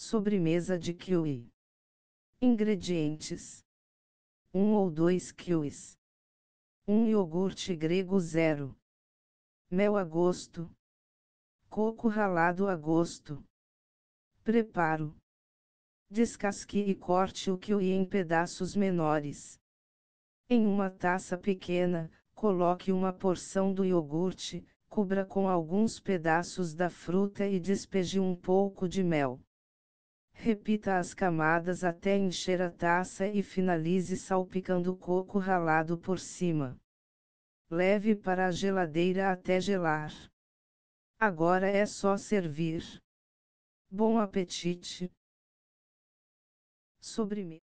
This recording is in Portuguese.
Sobremesa de kiwi. Ingredientes: 1 um ou 2 kiwis. 1 um iogurte grego zero. Mel a gosto. Coco ralado a gosto. Preparo: Descasque e corte o kiwi em pedaços menores. Em uma taça pequena, coloque uma porção do iogurte, cubra com alguns pedaços da fruta e despeje um pouco de mel. Repita as camadas até encher a taça e finalize salpicando coco ralado por cima. Leve para a geladeira até gelar. Agora é só servir. Bom apetite! Sobremesa